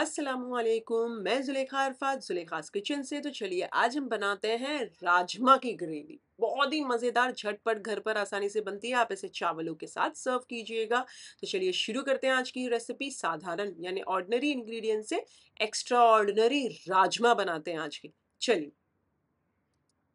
असलकुम मैं जुलेखा अरफात जुलेखास किचन से तो चलिए आज हम बनाते हैं राजमा की ग्रेवी बहुत ही मज़ेदार झटपट घर पर आसानी से बनती है आप इसे चावलों के साथ सर्व कीजिएगा तो चलिए शुरू करते हैं आज की रेसिपी साधारण यानी ऑर्डनरी इंग्रेडिएंट से एक्स्ट्रा ऑर्डनरी राजमा बनाते हैं आज की चलिए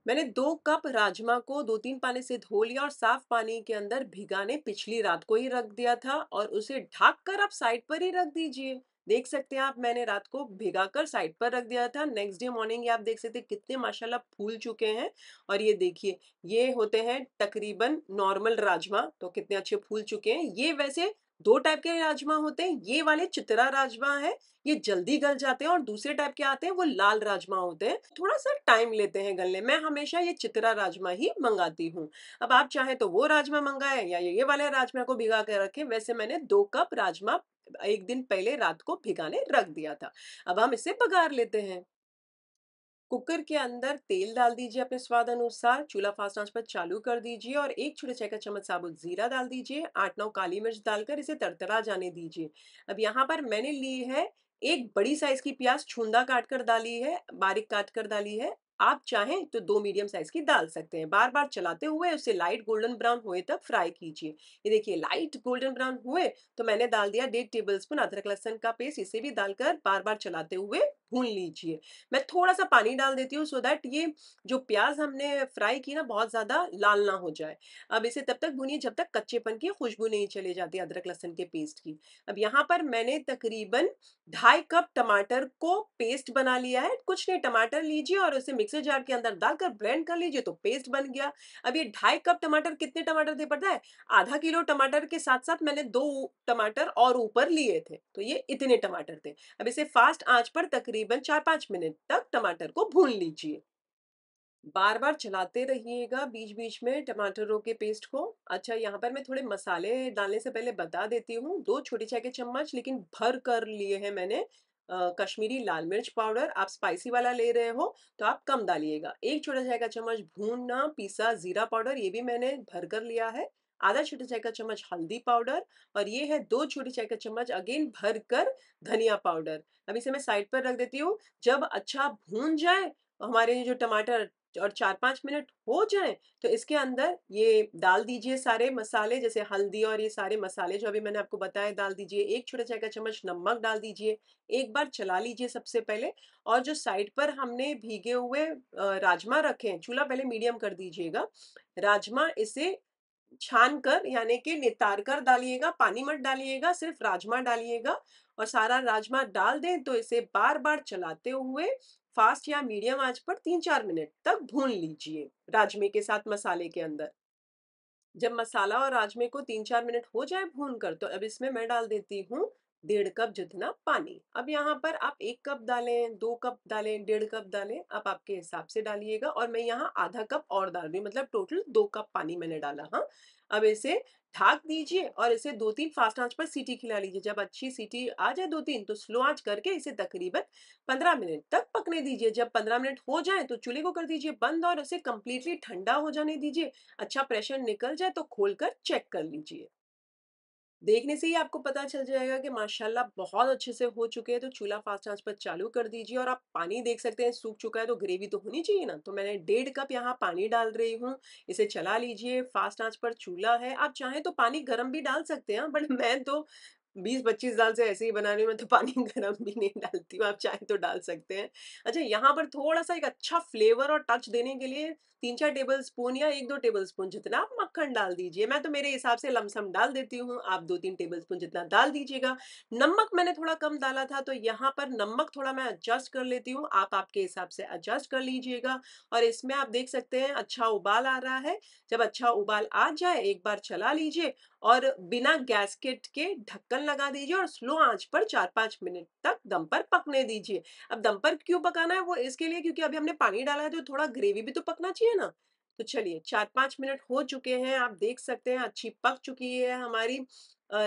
मैंने दो कप राजमा को दो तीन पानी से धो लिया और साफ पानी के अंदर भिगाने पिछली रात को ही रख दिया था और उसे ढक कर आप साइड पर ही रख दीजिए देख सकते हैं आप मैंने रात को भिगा कर साइड पर रख दिया था नेक्स्ट डे मॉर्निंग आप देख सकते हैं कितने माशाल्लाह फूल चुके हैं और ये देखिए ये होते हैं तकरीबन नॉर्मल राजमा तो कितने अच्छे फूल चुके हैं ये वैसे दो टाइप के राजमा होते हैं ये वाले चितरा राजमा है ये जल्दी गल जाते हैं और दूसरे टाइप के आते हैं वो लाल राजमा होते हैं थोड़ा सा टाइम लेते हैं गलने मैं हमेशा ये चितरा राजमा ही मंगाती हूँ अब आप चाहे तो वो राजमा मंगाए या ये वाले राजमा को भिगा कर रखें वैसे मैंने दो कप राजमा एक दिन पहले रात को भिगाने रख दिया था अब हम इसे पगार लेते हैं कुकर के अंदर तेल डाल दीजिए अपने स्वाद अनुसार चूल्हा फास्ट आंच पर चालू कर दीजिए और एक छोटे चाय का चम्मच साबुत जीरा डाल दीजिए आठ नौ काली मिर्च डालकर इसे तरतरा जाने दीजिए अब यहाँ पर मैंने ली है एक बड़ी साइज की प्याज छूंदा काट कर डाली है बारीक काट कर डाली है आप चाहें तो दो मीडियम साइज की डाल सकते हैं बार बार चलाते हुए उसे लाइट गोल्डन ब्राउन हुए तक फ्राई कीजिए ये देखिए लाइट गोल्डन ब्राउन हुए तो मैंने डाल दिया डेढ़ टेबल स्पून अदरक लहसन का पेस्ट इसे भी डालकर बार बार चलाते हुए भून लीजिए मैं थोड़ा सा पानी डाल देती हूँ सो दैट ये जो प्याज हमने फ्राई की ना बहुत ज़्यादा लाल ना हो जाए अब इसे तब तक भूनिए जब तक कच्चेपन की खुशबू नहीं चले जाती अदरक लहसन के पेस्ट की अब यहाँ पर मैंने तकरीबन ढाई कप टमाटर को पेस्ट बना लिया है कुछ नहीं टमाटर लीजिए और उसे मिक्सर जार के अंदर डालकर ब्लेंड कर लीजिए तो पेस्ट बन गया अब ये ढाई कप टमाटर कितने टमाटर दे पड़ता है आधा किलो टमाटर के साथ साथ मैंने दो टमाटर और ऊपर लिए थे तो ये इतने टमाटर थे अब इसे फास्ट आँच पर तकरीबन तकरीबन चार पाँच मिनट तक टमाटर को भून लीजिए बार बार चलाते रहिएगा बीच बीच में टमाटरों के पेस्ट को अच्छा यहाँ पर मैं थोड़े मसाले डालने से पहले बता देती हूँ दो छोटे चाय के चम्मच लेकिन भर कर लिए हैं मैंने आ, कश्मीरी लाल मिर्च पाउडर आप स्पाइसी वाला ले रहे हो तो आप कम डालिएगा एक छोटा चाय का चम्मच भूनना पीसा जीरा पाउडर ये भी मैंने भर कर लिया है आधा छोटे चाय का चम्मच हल्दी पाउडर और ये है दो छोटे चाय का चम्मच अगेन भर कर धनिया पाउडर अब इसे मैं साइड पर रख देती हूँ जब अच्छा भून जाए हमारे जो टमाटर और चार पांच मिनट हो जाए तो इसके अंदर ये डाल दीजिए सारे मसाले जैसे हल्दी और ये सारे मसाले जो अभी मैंने आपको बताया डाल दीजिए एक छोटा चाय का चम्मच नमक डाल दीजिए एक बार चला लीजिए सबसे पहले और जो साइड पर हमने भीगे हुए राजमा रखे हैं चूल्हा पहले मीडियम कर दीजिएगा राजमा इसे छान कर यानी कि नितार कर डालिएगा पानी मत डालिएगा सिर्फ राजमा डालिएगा और सारा राजमा डाल दें तो इसे बार बार चलाते हुए फास्ट या मीडियम आंच पर तीन चार मिनट तक भून लीजिए राजमे के साथ मसाले के अंदर जब मसाला और राजमे को तीन चार मिनट हो जाए भून कर तो अब इसमें मैं डाल देती हूँ डेढ़ कप जितना पानी अब यहाँ पर आप एक कप डालें दो कप डालें डेढ़ कप डालें आप आपके हिसाब से डालिएगा और मैं यहाँ आधा कप और डाल रही मतलब टोटल दो कप पानी मैंने डाला हाँ अब इसे ढाक दीजिए और इसे दो तीन फास्ट आंच पर सीटी खिला लीजिए जब अच्छी सीटी आ जाए दो तीन तो स्लो आंच करके इसे तकरीबन पंद्रह मिनट तक पकने दीजिए जब पंद्रह मिनट हो जाए तो चूल्हे को कर दीजिए बंद और इसे कंप्लीटली ठंडा हो जाने दीजिए अच्छा प्रेशर निकल जाए तो खोल चेक कर लीजिए देखने से ही आपको पता चल जाएगा कि माशाल्लाह बहुत अच्छे से हो चुके हैं तो चूल्हा फास्ट आंच पर चालू कर दीजिए और आप पानी देख सकते हैं सूख चुका है तो ग्रेवी तो होनी चाहिए ना तो मैंने डेढ़ कप यहाँ पानी डाल रही हूँ इसे चला लीजिए फास्ट आंच पर चूल्हा है आप चाहें तो पानी गर्म भी डाल सकते हैं बट मैं तो बीस पच्चीस साल से ऐसे ही बना रही हूँ मैं तो पानी गर्म भी नहीं डालती हूँ आप चाहे तो डाल सकते हैं अच्छा यहाँ पर थोड़ा सा एक अच्छा फ्लेवर और टच देने के लिए तीन चार टेबल स्पून या एक दो टेबल स्पून जितना आप मक्खन डाल दीजिए मैं तो मेरे हिसाब से लमसम डाल देती हूँ आप दो तीन टेबल स्पून जितना डाल दीजिएगा नमक मैंने थोड़ा कम डाला था तो यहाँ पर नमक थोड़ा मैं एडजस्ट कर लेती हूँ आप आपके हिसाब से एडजस्ट कर लीजिएगा और इसमें आप देख सकते हैं अच्छा उबाल आ रहा है जब अच्छा उबाल आ जाए एक बार चला लीजिए और बिना गैसकेट के ढक्कन लगा दीजिए और स्लो आंच पर चार पांच मिनट तक दम पर पकने दीजिए अब दम पर क्यों पकाना है वो इसके लिए क्योंकि अभी हमने पानी डाला है तो थोड़ा ग्रेवी भी तो पकना चाहिए ना तो चलिए चार पांच मिनट हो चुके हैं आप देख सकते हैं अच्छी पक चुकी है हमारी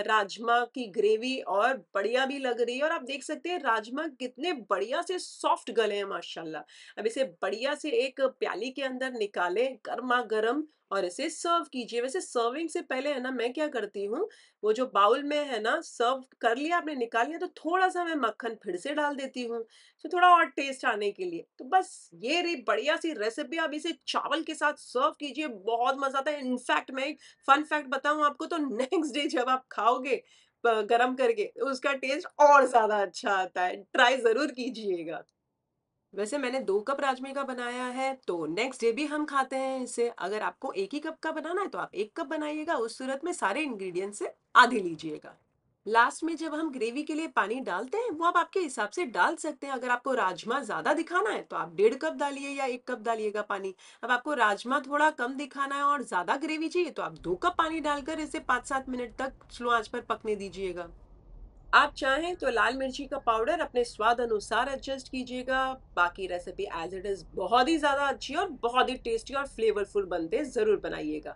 राजमा की ग्रेवी और बढ़िया भी लग रही है और आप देख सकते हैं राजमा कितने बढ़िया से सॉफ्ट गले हैं माशाल्लाह अब इसे बढ़िया से एक प्याली के अंदर निकाले गर्मा गर्म और इसे सर्व कीजिए वैसे सर्विंग से पहले है ना मैं क्या करती हूँ वो जो बाउल में है ना सर्व कर लिया आपने निकाल लिया तो थोड़ा सा मैं मक्खन फिर से डाल देती हूँ तो थोड़ा और टेस्ट आने के लिए तो बस ये रही बढ़िया सी रेसिपी आप इसे चावल के साथ सर्व कीजिए बहुत मजा आता है इनफैक्ट मैं फन फैक्ट बताऊँ आपको तो नेक्स्ट डे जब आप खाओगे गर्म करके उसका टेस्ट और ज्यादा अच्छा आता है ट्राई जरूर कीजिएगा वैसे मैंने दो कप राजमे का बनाया है तो नेक्स्ट डे भी हम खाते हैं इसे अगर आपको एक ही कप का बनाना है तो आप एक कप बनाइएगा उस सूरत में सारे इंग्रेडिएंट्स से आधे लीजिएगा लास्ट में जब हम ग्रेवी के लिए पानी डालते हैं वो आप आपके हिसाब से डाल सकते हैं अगर आपको राजमा ज़्यादा दिखाना है तो आप डेढ़ कप डालिए या एक कप डालिएगा पानी अब आपको राजमा थोड़ा कम दिखाना है और ज़्यादा ग्रेवी चाहिए तो आप दो कप पानी डालकर इसे पाँच सात मिनट तक स्लो आंच पर पकने दीजिएगा आप चाहें तो लाल मिर्ची का पाउडर अपने स्वाद अनुसार एडजस्ट कीजिएगा बाकी रेसिपी एज इट इज़ बहुत ही ज़्यादा अच्छी और बहुत ही टेस्टी और फ्लेवरफुल बनते ज़रूर बनाइएगा